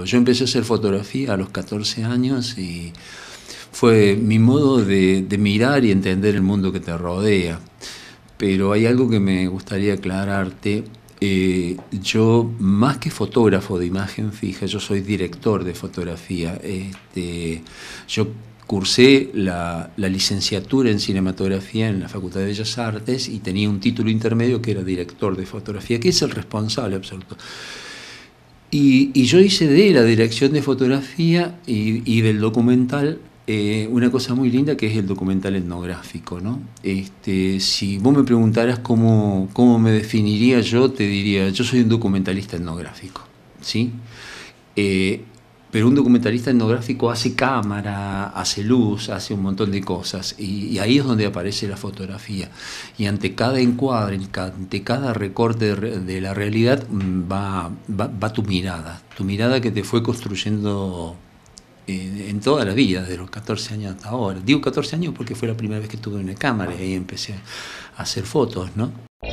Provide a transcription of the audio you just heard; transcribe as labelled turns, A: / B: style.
A: Pues yo empecé a hacer fotografía a los 14 años y fue mi modo de, mirar y entender el mundo que te rodea. Pero hay algo que me gustaría aclararte. Eh, yo, más que fotógrafo de imagen fija, yo soy director de fotografía. Este, yo cursé la, la, licenciatura en cinematografía en la Facultad de Bellas Artes y tenía un título intermedio que era director de fotografía, que es el responsable absoluto. Y, yo hice de la dirección de fotografía y, del documental eh, una cosa muy linda que es el documental etnográfico. ¿no? Este, si vos me preguntaras cómo, me definiría yo, te diría, yo soy un documentalista etnográfico. ¿sí? Eh, pero un documentalista etnográfico hace cámara, hace luz, hace un montón de cosas. Y, ahí es donde aparece la fotografía. Y ante cada encuadre, ante cada recorte de, la realidad, mm, va, tu mirada. Tu mirada que te fue construyendo eh, en, toda la vida, de los 14 años hasta ahora. Digo 14 años porque fue la primera vez que tuve una cámara y ahí empecé a hacer fotos, ¿no?